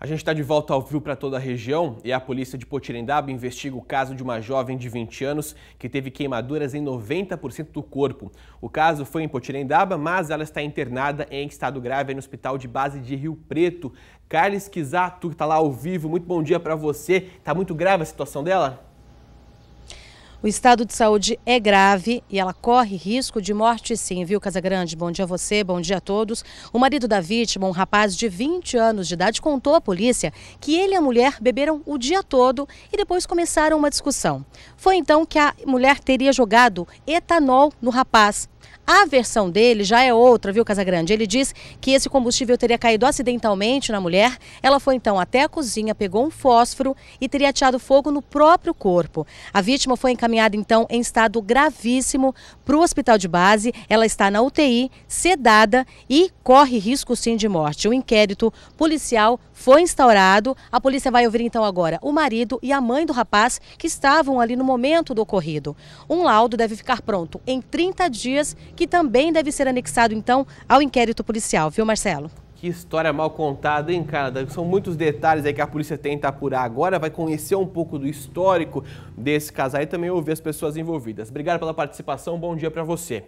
A gente está de volta ao vivo para toda a região e a polícia de Potirendaba investiga o caso de uma jovem de 20 anos que teve queimaduras em 90% do corpo. O caso foi em Potirendaba, mas ela está internada em estado grave no hospital de base de Rio Preto. Carlos Kizato, que está lá ao vivo, muito bom dia para você. Está muito grave a situação dela? O estado de saúde é grave e ela corre risco de morte sim, viu, Casagrande? Bom dia a você, bom dia a todos. O marido da vítima, um rapaz de 20 anos de idade, contou à polícia que ele e a mulher beberam o dia todo e depois começaram uma discussão. Foi então que a mulher teria jogado etanol no rapaz a versão dele já é outra, viu, Casagrande? Ele diz que esse combustível teria caído acidentalmente na mulher. Ela foi então até a cozinha, pegou um fósforo e teria ateado fogo no próprio corpo. A vítima foi encaminhada então em estado gravíssimo para o hospital de base. Ela está na UTI, sedada e corre risco sim de morte. O inquérito policial foi instaurado. A polícia vai ouvir então agora o marido e a mãe do rapaz que estavam ali no momento do ocorrido. Um laudo deve ficar pronto em 30 dias que também deve ser anexado, então, ao inquérito policial, viu, Marcelo? Que história mal contada, hein, cara? São muitos detalhes aí que a polícia tenta apurar agora, vai conhecer um pouco do histórico desse casal e também ouvir as pessoas envolvidas. Obrigado pela participação, bom dia para você.